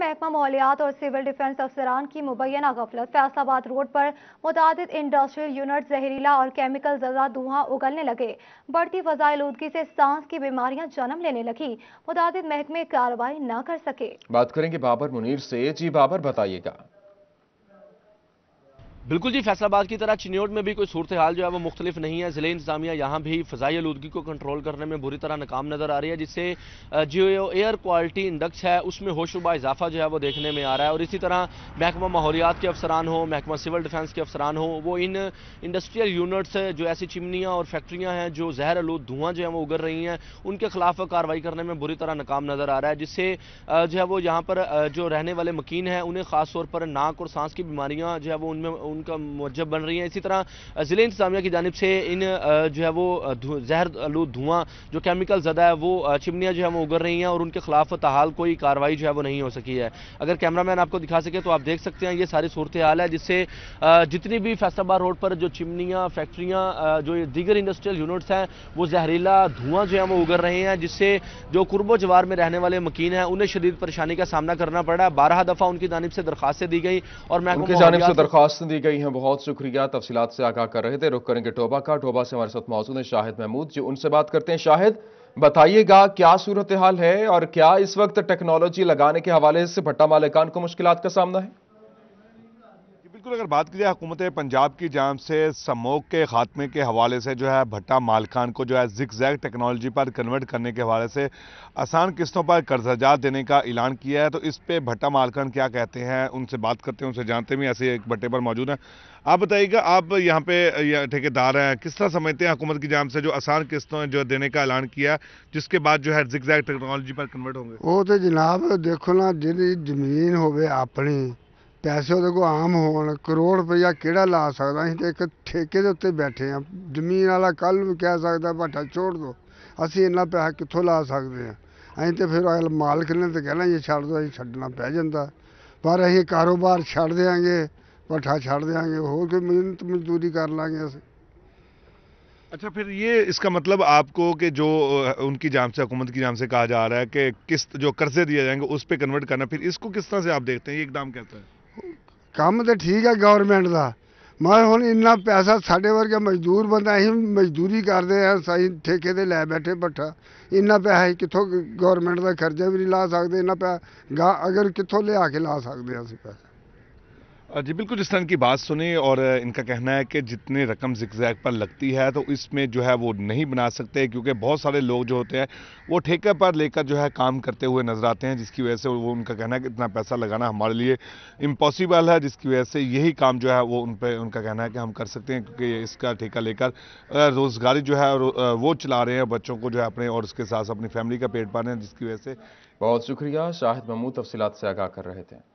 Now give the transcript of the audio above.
महकमा मालियात और civil defence अफसरान की मुबैना गफलत फैसलाबाद रोड पर मुतद इंडस्ट्रियल यूनिट जहरीला और केमिकल जजा धुआं उगलने लगे बढ़ती आलूदगी से सांस की बीमारियां जन्म लेने लगी मुतद महकमे कार्रवाई न कर सके बात करेंगे बाबर मुनीर से जी बाबर बताइएगा बिल्कुल जी फैसलाबाद की तरह चिन्योट में भी कोई सूरत हाल जो है वो मुख्तलिफ नहीं है ज़िले इंतजामिया यहाँ भी फजाई आलूदगी को कंट्रोल करने में बुरी तरह नाकाम नजर आ रही है जिससे जो एयर क्वालिटी इंडक्स है उसमें होशुबा इजाफा जो है वो देखने में आ रहा है और इसी तरह महकमा माहौलियात के अफसरान हो महकमा सिविल डिफेंस के अफसरान हो वो इन इंडस्ट्रियल यूनिट्स जो ऐसी चिमनियाँ और फैक्ट्रियाँ हैं जो जहर आलूद धुआं जो है वो उगर रही हैं उनके खिलाफ कार्रवाई करने में बुरी तरह नाकाम नजर आ रहा है जिससे जो है वो यहाँ पर जो रहने वाले मकीन हैं उन्हें खासतौर पर नाक और सांस की बीमारियाँ जो है वो उनमें उनका मुजब बन रही है इसी तरह ज़िले इंतजामिया की जानब से इन जो है वो जहर आलू धुआं जो केमिकल ज़दा है वो चिमनियाँ जो है वो उगर रही हैं और उनके खिलाफ तहाल कोई कार्रवाई जो है वो नहीं हो सकी है अगर कैमरा मैन आपको दिखा सके तो आप देख सकते हैं ये सारी सूरत हाल है जिससे जितनी भी फैसलाबाद रोड पर जो चिमनियाँ फैक्ट्रियाँ जो दीगर इंडस्ट्रियल यूनिट्स हैं वो जहरीला धुआं जो है वो उगर रहे हैं जिससे जो कुर्बो जवार में रहने वाले मकीन हैं उन्हें शदीद परेशानी का सामना करना पड़ा है बारह दफ़ा उनकी जानब से दरखास्तें दी गई और मैं दरखास्तें दी गई गई हैं बहुत शुक्रिया तफसीत से आगाह कर रहे थे रुख करेंगे टोबा का टोबा से हमारे साथ मौजूद है शाहिद महमूद जी उनसे बात करते हैं शाहिद बताइएगा क्या सूरत हाल है और क्या इस वक्त टेक्नोलॉजी लगाने के हवाले से भट्टा मालिकान को मुश्किल का सामना है बिल्कुल अगर बात की जाए हुकूमत पंजाब की जाम से समोक के खात्मे के हवाले से जो है भट्टा मालकान को जो है जिक जैक टेक्नोलॉजी पर कन्वर्ट करने के हवाले से आसान किस्तों पर कर्जाजात देने का ऐलान किया है तो इस पर भट्टा मालकान क्या कहते हैं उनसे बात करते हैं उनसे जानते भी ऐसे एक भट्टे पर मौजूद हैं आप बताइएगा आप यहाँ पे ठेकेदार हैं किस तरह समझते हैं हुकूमत की जाम से जो आसान किस्तों जो देने का ऐलान किया जिसके बाद जो है जिक जैक टेक्नोलॉजी पर कन्वर्ट होंगे वो तो जनाब देखो ना जी जमीन गए अपनी ਪੈਸੇ ਉਹਦੇ ਕੋਲ ਆਮ ਹੋਣ ਕਰੋੜ ਰੁਪਇਆ ਕਿਹੜਾ ਲਾ ਸਕਦਾ ਅਸੀਂ ਤੇ ਇੱਕ ਠੇਕੇ ਦੇ ਉੱਤੇ ਬੈਠੇ ਹਾਂ ਜ਼ਮੀਨ ਵਾਲਾ ਕੱਲ ਨੂੰ ਕਹਿ ਸਕਦਾ ਭਾਟਾ ਛੋੜ ਦਿਓ ਅਸੀਂ ਇੰਨਾ ਪੈਸਾ ਕਿੱਥੋਂ ਲਾ ਸਕਦੇ ਹਾਂ ਅਸੀਂ ਤੇ ਫਿਰ ਅਗਲੇ ਮਾਲਕ ਨੇ ਤਾਂ ਕਹਿਣਾ ਇਹ ਛੱਡ ਦੋ ਅਸੀਂ ਛੱਡਣਾ ਪੈ ਜਾਂਦਾ ਪਰ ਅਸੀਂ ਕਾਰੋਬਾਰ ਛੱਡ ਦੇਾਂਗੇ ਭੱਠਾ ਛੱਡ ਦੇਾਂਗੇ ਹੋਰ ਕੋਈ ਮਿਹਨਤ ਮਜ਼ਦੂਰੀ ਕਰ ਲਾਂਗੇ ਅਸੀਂ अच्छा फिर ये इसका मतलब आपको कि जो उनकी जाम से हुकूमत की जाम से कहा जा रहा है कि किस्त जो कर्जे दिए जाएंगे उस पर कन्वर्ट करना फिर इसको किस तरह से आप देखते हैं ये इकदाम कहता है ਕੰਮ ਤੇ ਠੀਕ ਹੈ ਗਵਰਨਮੈਂਟ ਦਾ ਮੈਂ ਹੁਣ ਇੰਨਾ ਪੈਸਾ ਸਾਡੇ ਵਰਗੇ ਮਜ਼ਦੂਰ ਬੰਦਾ ਅਸੀਂ ਮਜ਼ਦੂਰੀ ਕਰਦੇ ਆ ਸਾਈਂ ਠੇਕੇ ਤੇ ਲੈ ਬੈਠੇ ਭੱਠਾ ਇੰਨਾ ਪੈਸਾ ਕਿੱਥੋਂ ਗਵਰਨਮੈਂਟ ਦਾ ਖਰਚਾ ਵੀ ਨਹੀਂ ਲਾ ਸਕਦੇ ਇੰਨਾ ਪੈਸਾ ਅਗਰ ਕਿੱਥੋਂ ਲਿਆ ਕੇ ਲਾ ਸਕਦੇ ਅਸੀਂ ਪੈਸਾ जी बिल्कुल जिस तरह की बात सुनी और इनका कहना है कि जितने रकम जिक्जैक पर लगती है तो इसमें जो है वो नहीं बना सकते क्योंकि बहुत सारे लोग जो होते हैं वो ठेके पर लेकर जो है काम करते हुए नजर आते हैं जिसकी वजह से वो उनका कहना है कि इतना पैसा लगाना हमारे लिए इम्पॉसिबल है जिसकी वजह से यही काम जो है वो उन पर उनका कहना है कि हम कर सकते हैं क्योंकि इसका ठेका लेकर रोज़गारी जो है वो चला रहे हैं बच्चों को जो है अपने और उसके साथ अपनी फैमिली का पेट पा रहे हैं जिसकी वजह से बहुत शुक्रिया शाहिद महमूद तफसीत से आगाह कर रहे थे